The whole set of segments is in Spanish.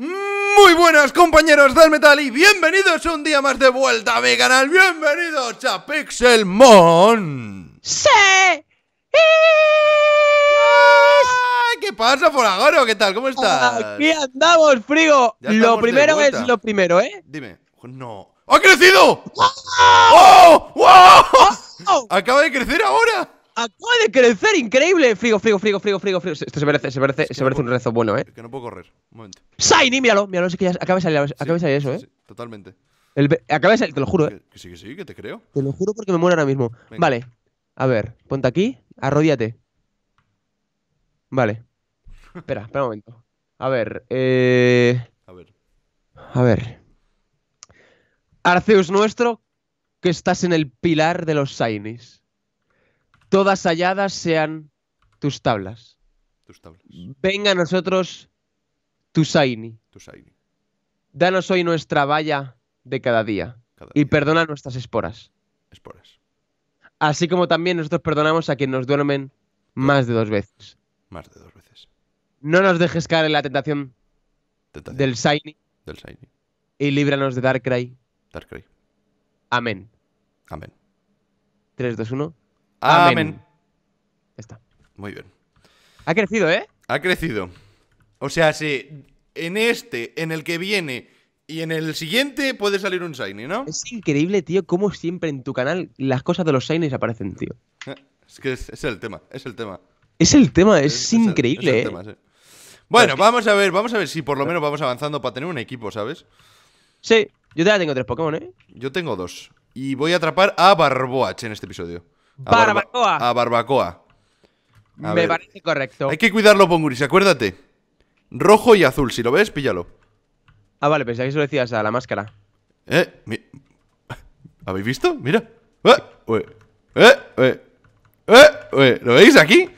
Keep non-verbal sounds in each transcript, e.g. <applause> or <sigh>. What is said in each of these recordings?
Muy buenas compañeros del metal y bienvenidos un día más de vuelta a mi canal, bienvenidos a Pixelmon. ¡Sí! ¿Qué pasa, por Foragoro? ¿Qué tal? ¿Cómo estás? Aquí andamos, frigo. lo primero es lo primero, ¿eh? Dime. No. ¡Ha crecido! ¡Wow! ¡Oh! ¡Wow! ¡Acaba de crecer ahora! Acaba de crecer increíble. Frigo, frigo, frigo, frigo, frigo, Esto se merece, se merece, se un rezo bueno, eh. Es que no puedo correr. Un momento. Shiny, míralo, míralo, sí que ya acaba de salir, de salir eso, eh. Sí, totalmente. acaba de salir, te lo juro, eh. Que sí, que sí, que te creo. Te lo juro porque me muero ahora mismo. Vale. A ver, ponte aquí, arrodíate. Vale. espera, espera un momento. A ver, eh. A ver. A ver. Arceus nuestro, que estás en el pilar de los Sainis todas halladas sean tus tablas. Tus tablas. Venga a nosotros tu Saini. Danos hoy nuestra valla de cada día, y perdona nuestras esporas. Esporas. Así como también nosotros perdonamos a quien nos duermen más de dos veces. Más de dos veces. No nos dejes caer en la tentación, del Saini. Del Y líbranos de Darkrai. Darkrai. Amén. Amén. 3, 2, 1. Amén. Está. Muy bien. Ha crecido, ¿eh? Ha crecido. O sea, si en este, en el que viene y en el siguiente puede salir un shiny, ¿no? Es increíble, tío, cómo siempre en tu canal las cosas de los shinies aparecen, tío. <laughs> Es que es, el tema, es el tema. Es el tema, es, increíble, Bueno, vamos a ver, vamos a ver si por lo menos vamos avanzando para tener un equipo, ¿sabes? Sí, yo ya tengo tres Pokémon, ¿eh? Yo tengo dos. Y voy a atrapar a Barboach en este episodio. A barbacoa. a barbacoa. Me parece correcto. Hay que cuidarlo, Ponguris, acuérdate. Rojo y azul, si lo ves, píllalo. Ah, vale, pensé que eso lo decías a la máscara. Eh, <laughs> ¿habéis visto? Mira. Eh, eh, eh, eh, eh ¿Lo veis aquí?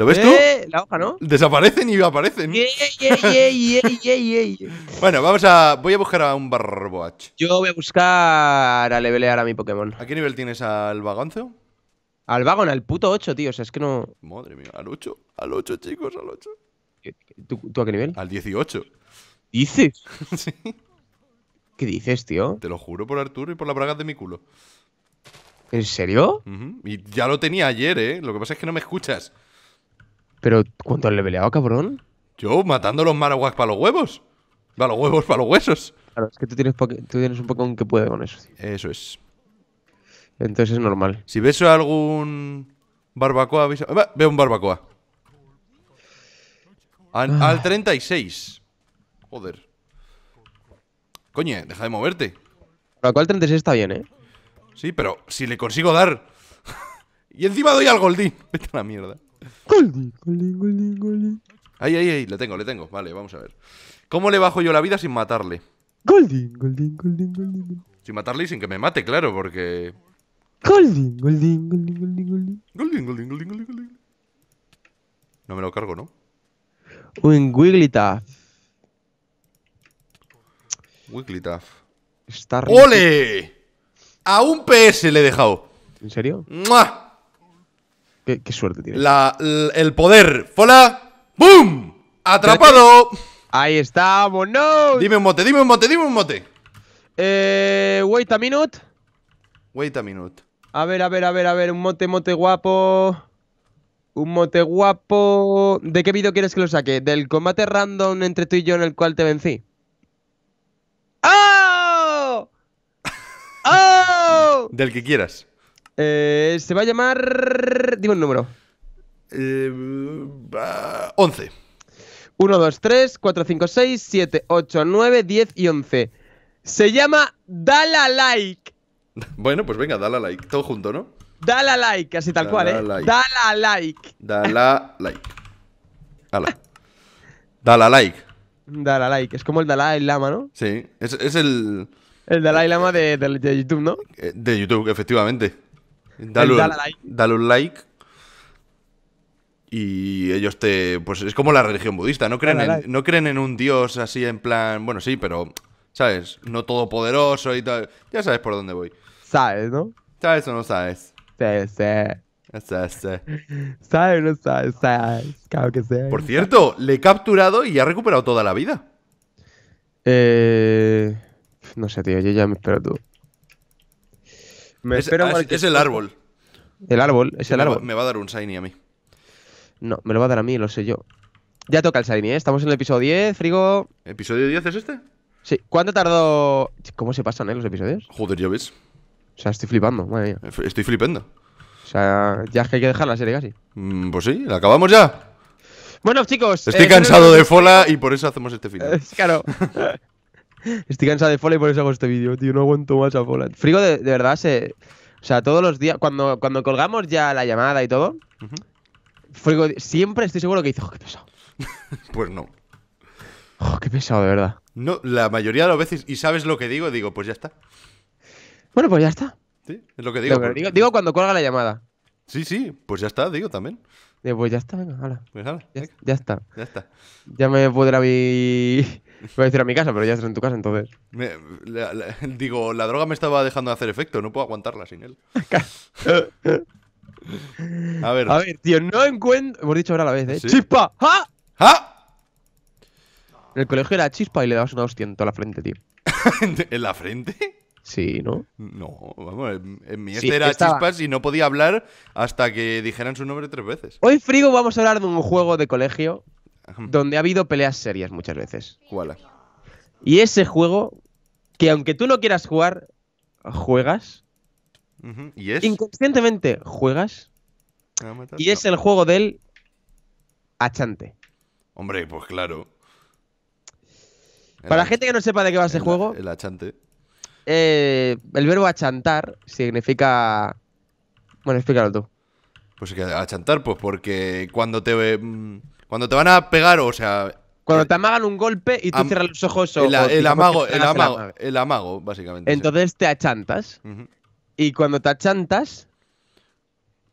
¿Lo ves tú? Eh, la hoja, ¿no? Desaparecen y aparecen. <laughs> bueno, vamos a. Voy a buscar a un Barboach. Yo voy a buscar a levelear a mi Pokémon. ¿A qué nivel tienes al Vagonzo? Al Vagon, al puto 8, tío. O sea, es que no. Madre mía, al 8. Al 8, chicos, al 8. ¿Tú, a qué nivel? Al 18. ¿Dices? <laughs> sí. ¿Qué dices, tío? Te lo juro por Arturo y por la braga de mi culo. ¿En serio? Y ya lo tenía ayer, ¿eh? Lo que pasa es que no me escuchas. Pero ¿cuánto han leveleado, cabrón? Yo, matando los maraguas para los huevos. Para los huevos, para los huesos. Claro, es que tú tienes, tú tienes un poco que puede con eso. Eso es. Entonces es normal. Si ves algún barbacoa, veo un barbacoa. Al, 36. Ah. Joder. Coño, deja de moverte. La cual 36 está bien, ¿eh? Sí, pero si le consigo dar... <laughs> y encima doy al Goldín. <laughs> Vete a la mierda. Golding, Golding, Golding. Ahí, ahí, ahí, le tengo, le tengo. Vale, vamos a ver. ¿Cómo le bajo yo la vida sin matarle? Golding, Golding, Golding, Golding. Sin matarle y sin que me mate, claro, porque. Golding, Golding, Golding, Golding, Golding. Golding, Golding, Golding, Golding, No me lo cargo, ¿no? Un Wigglytuff. Wigglytuff. Está ¡Ole! A un PS le he dejado. ¿En serio? ¡Mua! Qué, suerte tiene. el poder. ¡Fola! ¡Boom! ¡Atrapado! Ahí estamos, no. Dime un mote, dime un mote, dime un mote. Eh. Wait a minute. Wait a minute. A ver, a ver, a ver, a ver. Un mote, mote guapo. Un mote guapo. ¿De qué vídeo quieres que lo saque? ¿Del combate random entre tú y yo en el cual te vencí? <laughs> ¡Oh! ¡Oh! Del que quieras. Eh, se va a llamar. Dime el número: eh, 11. 1, 2, 3, 4, 5, 6, 7, 8, 9, 10 y 11. Se llama Dala Like. <laughs> Bueno, pues venga, Dala Like. Todo junto, ¿no? Dala Like, así tal cual, ¿eh? Like. Dala Like. Dala <laughs> Like. Dala Like. Dala Like. Es como el Dalai Lama, ¿no? Sí, es, es el. El Dalai Lama eh, de, de YouTube, ¿no? Eh, de YouTube, efectivamente. Dale, un like. Y ellos te. Pues es como la religión budista. No creen, en, no creen en un dios así en plan. Bueno, sí, pero. ¿Sabes? No todopoderoso y tal. Ya sabes por dónde voy. ¿Sabes, no? ¿Sabes o no sabes? Sí, sí. Sabes, o no sabes, sabes, claro que sé. Por cierto, le he capturado y ha recuperado toda la vida. Eh, no sé, tío, yo ya me espero tú es, ah, el árbol. El árbol, es el árbol. Me va, a dar un Shiny a mí. No, me lo va a dar a mí, lo sé yo. Ya toca el Shiny, ¿eh? Estamos en el episodio 10, Frigo. ¿Episodio 10 es este? Sí. ¿Cuánto tardó...? ¿Cómo se pasan, eh, los episodios? Joder, ya ves. O sea, estoy flipando, Estoy flipando. O sea, ya es que hay que dejar la serie casi. Mm, pues sí, ¿la acabamos ya? Bueno, chicos. Estoy eh, cansado de Fola y por eso hacemos este final. <laughs> Claro. <laughs> Estoy cansado de Fola y por eso hago este vídeo, tío. No aguanto más a Fola. Frigo, de, verdad, se. O sea, todos los días. Cuando, cuando colgamos ya la llamada y todo, Frigo siempre estoy seguro que dice, oh, qué pesado. <laughs> pues no. Oh, qué pesado, de verdad. No, la mayoría de las veces, y sabes lo que digo, digo, pues ya está. Bueno, pues ya está. Sí, es lo que digo. digo, cuando colga la llamada. Sí, sí, pues ya está, digo también. Eh, pues ya está, venga, hala. Pues ya, está. Ya está. Ya me podrá mi... <laughs> Voy a decir a mi casa, pero ya estás en tu casa entonces. <laughs> digo, la droga me estaba dejando de hacer efecto, no puedo aguantarla sin él. <laughs> a ver. tío, no encuentro. Hemos dicho ahora a la vez, ¿eh? ¡Chispa! ¡Ja! ¡Ja! En el colegio era chispa y le dabas una hostia en la frente, tío. ¿En la frente? Sí, ¿no? No, vamos, en, mi este era chispa y no podía hablar hasta que dijeran su nombre tres veces. Hoy, Frigo, vamos a hablar de un juego de colegio donde ha habido peleas serias muchas veces. Y ese juego, que aunque tú no quieras jugar, juegas. ¿Y es? Inconscientemente juegas. Ah, y es el juego del achante. Hombre, pues claro. Para la gente que no sepa de qué va ese juego. El achante. Eh, el verbo achantar significa. Bueno, explícalo tú. Pues que achantar, pues porque cuando te. Mm, cuando te van a pegar, o sea. Cuando eh, te amagan un golpe y tú cierras los ojos o. El, amago, el amago, el amago, básicamente. Entonces te achantas. Y cuando te achantas,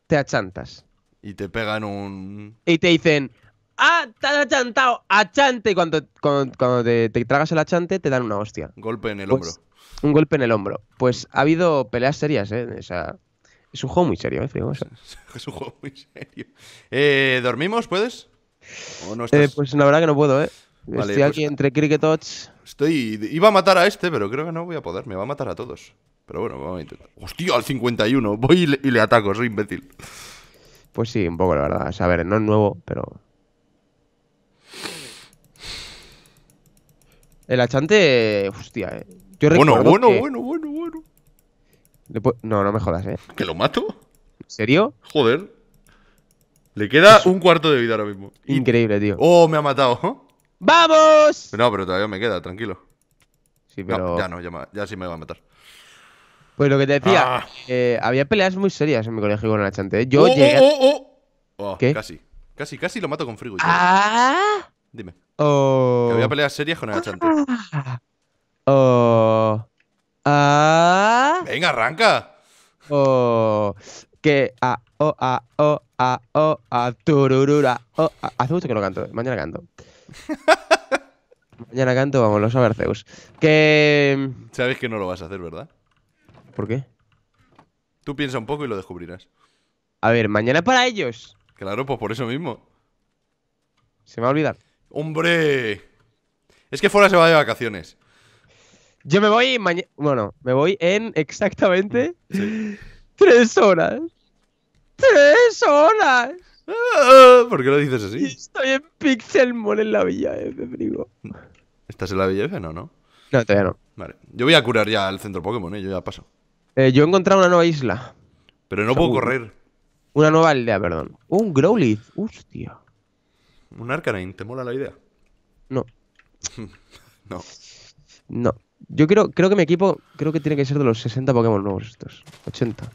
te achantas. Y te pegan un. Y te dicen. ¡Ah! ¡Te has achantado! ¡Achante! Y cuando, cuando, te, tragas el achante, te dan una hostia. Golpe en el pues, hombro. un golpe en el hombro. Pues ha habido peleas serias, ¿eh? O es un juego muy serio, ¿eh, <laughs> es un juego muy serio. Eh, ¿Dormimos? ¿Puedes? Oh, eh, pues la verdad que no puedo, ¿eh? estoy pues aquí entre cricketots. Estoy. Iba a matar a este, pero creo que no voy a poder. Me va a matar a todos. Pero bueno, vamos a intentar. ¡Hostia! Al 51. Voy y le, ataco, soy imbécil. Pues sí, un poco, la verdad. a ver, no es nuevo, pero. El achante. Hostia, eh. bueno, bueno, bueno, bueno, bueno, bueno, No, no me jodas, eh. ¿Que lo mato? ¿En serio? Joder. Le queda un cuarto de vida ahora mismo. Increíble, uh. tío. Oh, me ha matado. <laughs> ¡Vamos! No, pero todavía me queda, tranquilo. Sí, pero... ya no, ya, sí me va a matar. Pues lo que te decía, ah. eh, había peleas muy serias en mi colegio con el chante. ¿eh? Yo oh oh, oh, oh, oh, ¿Qué? Casi, casi, casi lo mato con frigo. Ah. Dime. Oh. Que había peleas serias con el achante. Ah. Oh. Ah. Venga, arranca. Oh que a o a o a o a tururura o Hace mucho que lo canto, mañana canto. <laughs> mañana canto, vamos, los Zeus. Que. Sabes que no lo vas a hacer, ¿verdad? ¿Por qué? Tú piensa un poco y lo descubrirás. A ver, mañana para ellos. Claro, pues por eso mismo. Se me va a olvidar. ¡Hombre! Es que fuera se va de vacaciones. Yo me voy mañana. Bueno, me voy en exactamente. Tres horas. Tres horas. Ah, ¿Por qué lo dices así? Estoy en Pixelmon en la Villa F, frigo. ¿Estás en la Villa F? No, no. No, todavía no. Vale. Yo voy a curar ya el centro Pokémon, ¿eh? yo ya paso. Eh, yo he encontrado una nueva isla. Pero no puedo correr. Una nueva aldea, perdón. Un Growlithe. Hostia. Un Arcanine. ¿Te mola la idea? No. <laughs> no. No. Yo creo, creo que mi equipo, creo que tiene que ser de los 60 Pokémon nuevos estos. 80.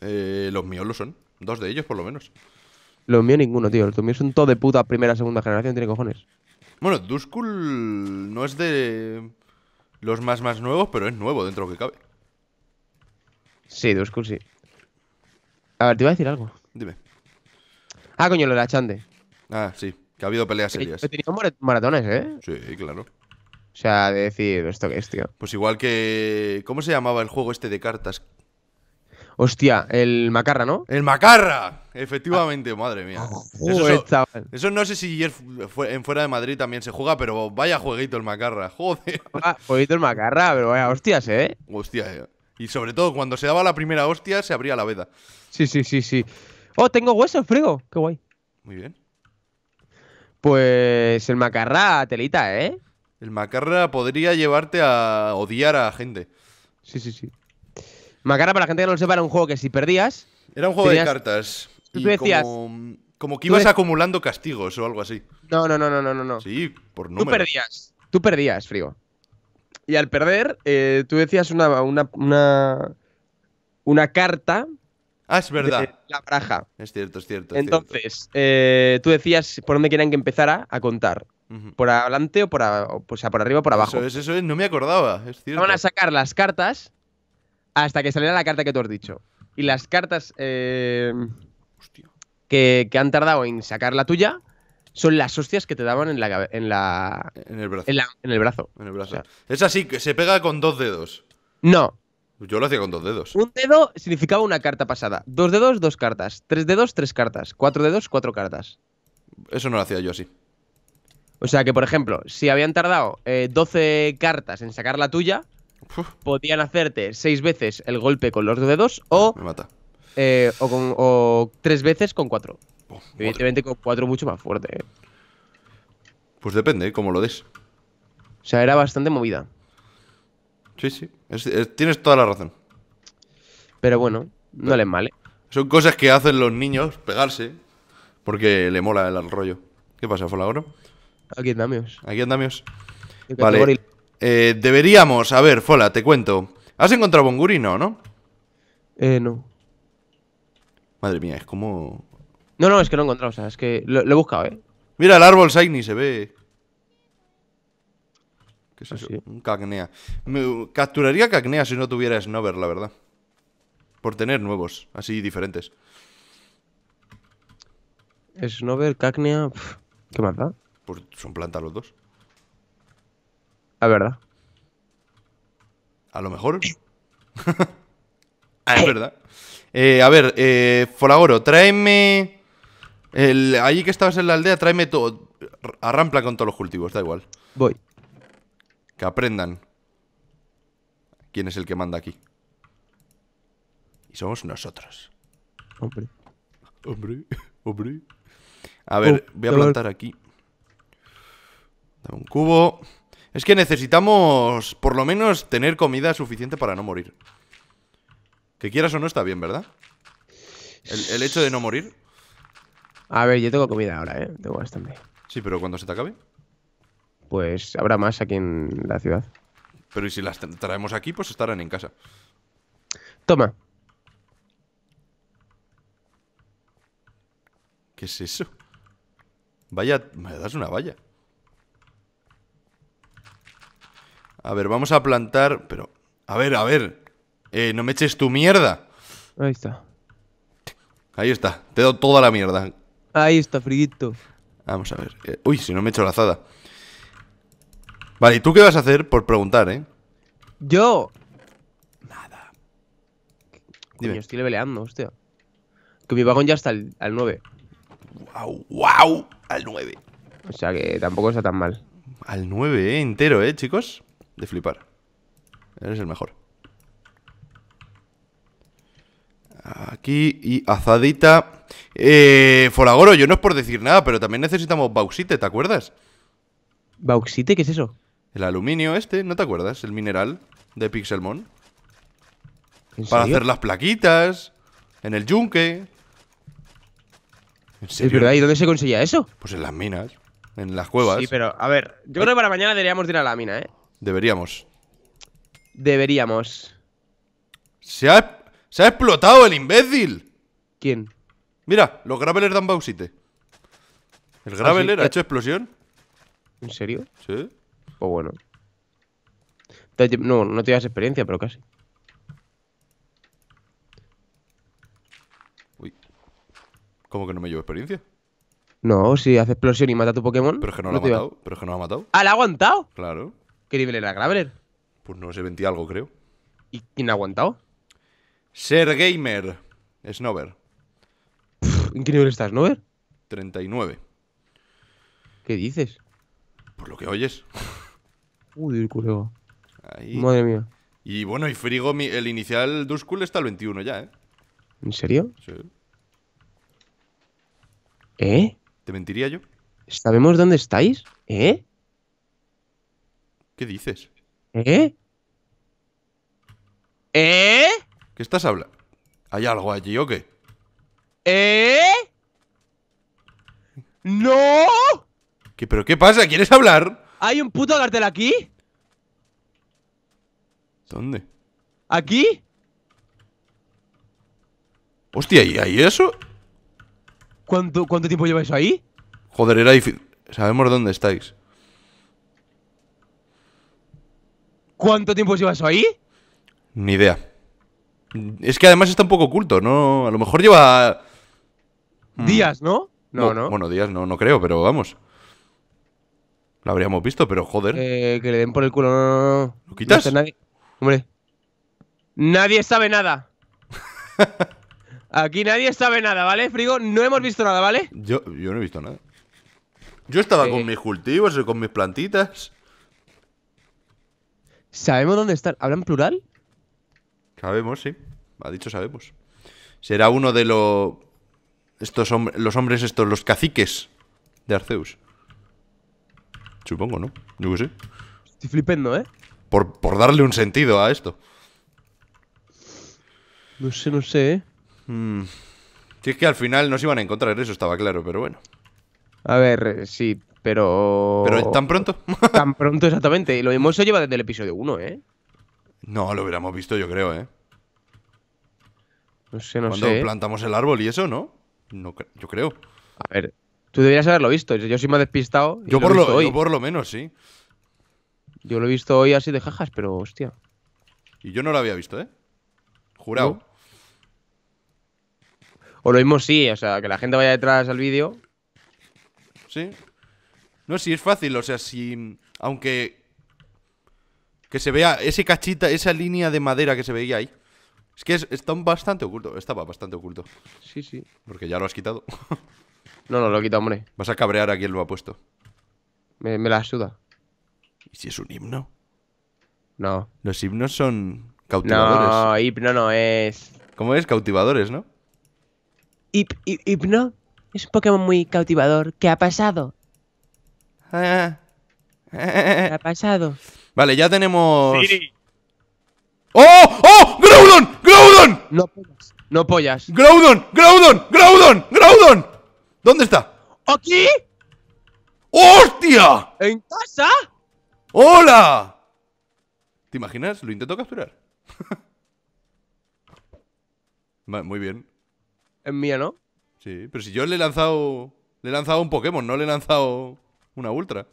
Eh, los míos lo son. Dos de ellos, por lo menos. Los míos ninguno, tío. Los míos son todo de puta primera, segunda generación, tiene cojones. Bueno, Duskull no es de los más más nuevos, pero es nuevo dentro de lo que cabe. Sí, Duskull sí. A ver, te iba a decir algo. Dime. Ah, coño, lo de la Chande. Ah, sí. Que ha habido peleas serias. He maratones, ¿eh? Sí, claro. O sea, de decir, ¿esto qué es, tío? Pues igual que. ¿Cómo se llamaba el juego este de cartas? Hostia, el Macarra, ¿no? ¡El Macarra! Efectivamente, madre mía. Ah, eso, no sé si en fuera de Madrid también se juega, pero vaya jueguito el Macarra, <laughs> joder. jueguito el Macarra, pero vaya hostias, ¿eh? Hostia, eh. Y sobre todo, cuando se daba la primera hostia, se abría la veda. Sí, sí, sí, sí. Oh, tengo hueso, frigo. Qué guay. Muy bien. Pues el macarra, telita, ¿eh? El macarra podría llevarte a odiar a gente. Sí, sí, sí. Macarra, para la gente que no lo sepa, era un juego que si perdías. Era un juego de cartas. Tú decías. Como, que ibas acumulando castigos o algo así. No, no, no, no, no, no. Sí, por número. Tú perdías. Tú perdías, frío. Y al perder, eh, tú decías una, una, una, una carta Ah, es verdad. la baraja. Es cierto, es cierto. Entonces, eh, tú decías por dónde querían que empezara a contar. ¿Por adelante o por, pues, por arriba o por abajo? Eso es, eso es, no me acordaba. Van a sacar las cartas hasta que saliera la carta que tú has dicho. Y las cartas eh, que, han tardado en sacar la tuya son las hostias que te daban en la. En, la, en el brazo. En, el brazo. es así, que se pega con dos dedos. No, yo lo hacía con dos dedos. Un dedo significaba una carta pasada. Dos dedos, dos cartas. Tres dedos, tres cartas. Cuatro dedos, cuatro cartas. Eso no lo hacía yo así. O sea que, por ejemplo, si habían tardado 12 eh, cartas en sacar la tuya, podían hacerte seis veces el golpe con los dos dedos o. Me mata. Eh, o, con, tres veces con cuatro. Oh, Evidentemente con cuatro mucho más fuerte. Eh. Pues depende, como lo des. O sea, era bastante movida. Sí, sí. Eh, tienes toda la razón. Pero bueno, no le male. Son cosas que hacen los niños, pegarse, porque le mola el rollo. ¿Qué pasa, Folagoro? Aquí Damios. Aquí andamios. Vale. Eh, deberíamos, a ver, Fola, te cuento. ¿Has encontrado Bonguri? No, ¿no? Eh, no. Madre mía, es como... No, no, es que no he encontrado, o sea, es que lo, he buscado, ¿eh? Mira, el árbol Saini se ve... ¿Qué es ah, eso? Un cacnea. capturaría cacnea si no tuviera Snover, la verdad. Por tener nuevos, así diferentes. Snover, cacnea. ¿Qué más da? Pues son plantas los dos. La ah, verdad. A lo mejor. <coughs> Ah, es verdad. Eh, a ver, eh, tráeme. El, allí que estabas en la aldea, tráeme todo. Arrampla con todos los cultivos, da igual. Voy. Que aprendan quién es el que manda aquí. Y somos nosotros. Hombre. Hombre, hombre. A ver, oh, voy a plantar aquí. un cubo. Es que necesitamos, por lo menos, tener comida suficiente para no morir. Que quieras o no está bien, ¿verdad? El, hecho de no morir. A ver, yo tengo comida ahora, ¿eh? Tengo bastante. Sí, pero cuando se te acabe pues habrá más aquí en la ciudad. Pero y si las traemos aquí, pues estarán en casa. Toma. ¿Qué es eso? Vaya, me das una valla. A ver, vamos a plantar... Pero, a ver, a ver. Eh, no me eches tu mierda. Ahí está. Ahí está. Te doy toda la mierda. Ahí está, friguito. Vamos a ver. Eh, uy, si no me echo la azada Vale, ¿y tú qué vas a hacer por preguntar, eh? Yo. Nada. Dime. estoy leveleando, hostia. Que mi vagón ya está al, 9. ¡Wow! ¡Wow! Al 9. O sea que tampoco está tan mal. Al 9, eh, entero, eh, chicos. De flipar. Eres el mejor. Aquí y azadita. Eh, Foragoro, yo no es por decir nada, pero también necesitamos bauxite, ¿te acuerdas? ¿Bauxite? ¿Qué es eso? El aluminio este, ¿no te acuerdas? El mineral de Pixelmon. Para hacer las plaquitas. En el yunque. ¿En serio? Es ¿y dónde se conseguía eso? Pues en las minas. En las cuevas. Sí, pero a ver, yo creo que para mañana deberíamos ir a la mina, ¿eh? Deberíamos. Deberíamos. Se ha, explotado el imbécil. ¿Quién? Mira, los gravelers dan bauxite. El graveler ah, ha eh. hecho explosión. ¿En serio? Sí. Pues bueno. No, no te llevas experiencia, pero casi. Uy. ¿Cómo que no me llevo experiencia? No, si hace explosión y mata tu Pokémon. Pero es que no, lo ha matado. Pero es que no lo ha matado. ¡Ah, ha aguantado! Claro. ¿Qué nivel era Graveler? Pues no sé, vendía algo, creo. ¿Y quién ha aguantado? Ser Gamer. Snover. ¿En qué nivel estás, Snover? 39. ¿Qué dices? Por lo que oyes. Uy, culo. Ahí. Madre mía. Y bueno, y Frigo, el inicial Duskull está el 21 ya, ¿eh? ¿En serio? Sí. ¿Eh? ¿Te mentiría yo? ¿Sabemos dónde estáis? ¿Eh? ¿Qué dices? ¿Eh? ¿Eh? ¿Qué estás hablando? ¿Hay algo allí o qué? ¿Eh? ¡No! ¿Qué, ¿Pero qué pasa? ¿Quieres hablar? ¿Hay un puto cartel aquí? ¿Dónde? ¿Aquí? Hostia, ¿y hay eso? ¿Cuánto, ¿Cuánto tiempo lleváis ahí? Joder, era difícil. Sabemos dónde estáis. ¿Cuánto tiempo llevas ahí? Ni idea. Es que además está un poco oculto, ¿no? A lo mejor lleva... Mm, días, ¿no? No, no. no. Bueno, días no, no creo, pero vamos. Lo habríamos visto, pero joder. Eh, que le den por el culo, no, no, no. ¿Lo quitas? Hombre. Nadie sabe nada. <laughs> Aquí nadie sabe nada, ¿vale, Frigo? No hemos visto nada, ¿vale? Yo, yo no he visto nada. Yo estaba con mis cultivos y con mis plantitas. ¿Sabemos dónde están? ¿Hablan plural? Sabemos, sí. Ha dicho sabemos. Será uno de los... Estos hombres los hombres estos, los caciques de Arceus supongo, ¿no? Yo qué sé. Estoy flipando, ¿eh? Por, darle un sentido a esto. No sé, no sé, ¿eh? Hmm. Si es que al final no se iban a encontrar, eso estaba claro, pero bueno. A ver, eh, sí, pero... ¿Pero tan pronto? <laughs> tan pronto, exactamente. Y Lo mismo se lleva desde el episodio 1, ¿eh? No, lo hubiéramos visto, yo creo, ¿eh? No sé, no sé. Cuando ¿eh? plantamos el árbol y eso, ¿no? no yo creo. A ver, Tú deberías haberlo visto. Yo sí me he despistado. Yo, por, lo, por lo menos, sí. Yo lo he visto hoy así de jajas, pero hostia. Y yo no lo había visto, ¿eh? Jurado. O lo mismo sí, o sea, que la gente vaya detrás al vídeo. Sí. No, sí, es fácil, o sea, si. Aunque. Que se vea ese cachita, esa línea de madera que se veía ahí. Es que está bastante oculto, estaba bastante oculto. Sí, sí. Porque ya lo has quitado. <laughs> No, no, lo he quitado, hombre. Vas a cabrear a quien lo ha puesto. Me, la suda. ¿Y si es un himno? No. Los himnos son cautivadores. No, himno no es. ¿Cómo es? Cautivadores, ¿no? Hip, hip, hipno es un Pokémon muy cautivador. ¿Qué ha pasado? ¿Qué ha pasado? Vale, ya tenemos. ¡Oh! ¡Oh! ¡Groudon! ¡Groudon! No pollas. No pollas. ¡Groudon! ¡Groudon! ¡Groudon! ¡Groudon! ¿Dónde está? ¿Aquí? ¡Hostia! ¿En casa? ¡Hola! ¿Te imaginas? Lo intento capturar. <laughs> muy bien. Es mía, ¿no? Sí, pero si yo le he lanzado. Le he lanzado un Pokémon, no le he lanzado una Ultra.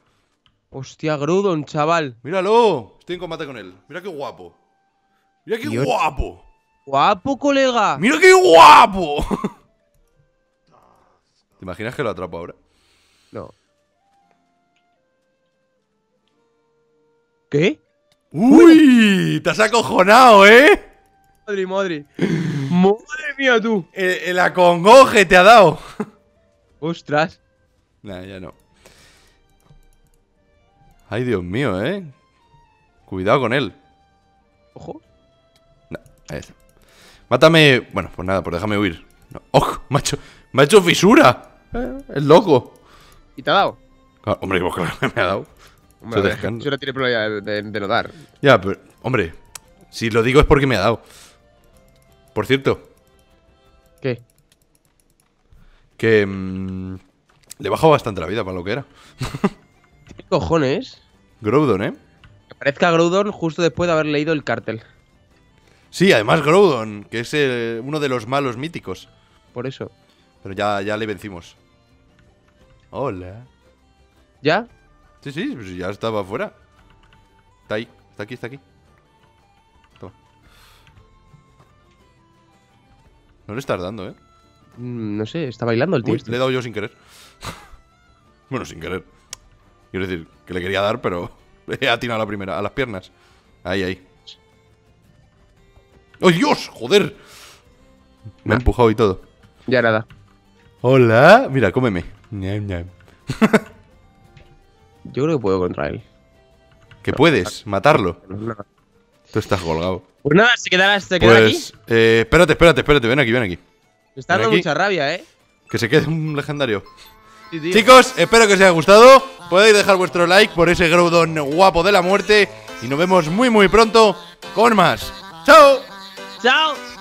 Hostia, Grudon, chaval. Míralo, estoy en combate con él. Mira qué guapo. Mira qué guapo. Guapo, colega. Mira qué guapo. <laughs> ¿Te imaginas que lo atrapo ahora? No. ¿Qué? ¡Uy! ¡Te has acojonado, eh! Madre, madre. ¡Madre mía, tú! El, acongoje te ha dado. ¡Ostras! Nah, ya no. Ay, Dios mío, eh. Cuidado con él. Ojo. No, ahí está. Mátame. Bueno, pues nada, pues déjame huir. ¡Oh! Macho. ¡Me ha hecho fisura! Eh, es loco. ¿Y te ha dado? Ah, hombre, que me ha dado. yo no tiene problema de, de, dar. Ya, pero, hombre, si lo digo es porque me ha dado. Por cierto. ¿Qué? Que mm, le bajó bastante la vida para lo que era. ¿Qué cojones? Groudon, ¿eh? Que parezca Groudon justo después de haber leído el cartel. Sí, además Groudon, que es uno de los malos míticos. Por eso. Pero ya, ya le vencimos. Hola. ¿Ya? Sí, sí, pues ya estaba afuera. Está ahí, está aquí, está aquí. No le estás dando, ¿eh? Mm, no sé, está bailando el tío. le he dado yo sin querer. <laughs> bueno, sin querer. Quiero decir, que le quería dar, pero <laughs> he atinado a la primera, a las piernas. Ahí, ahí. ¡Oh, Dios! ¡Joder! Me ha empujado y todo. Ya nada. Hola, mira, cómeme. Yo creo que puedo contra él. ¿Que puedes? ¿Matarlo? Tú estás colgado. Pues nada, se quedará pues, aquí. Eh, espérate, espérate, espérate, ven aquí, ven aquí. está dando mucha rabia, eh. Que se quede un legendario. Chicos, espero que os haya gustado. Podéis dejar vuestro like por ese Groudon guapo de la muerte. Y nos vemos muy, muy pronto con más. ¡Chao! ¡Chao!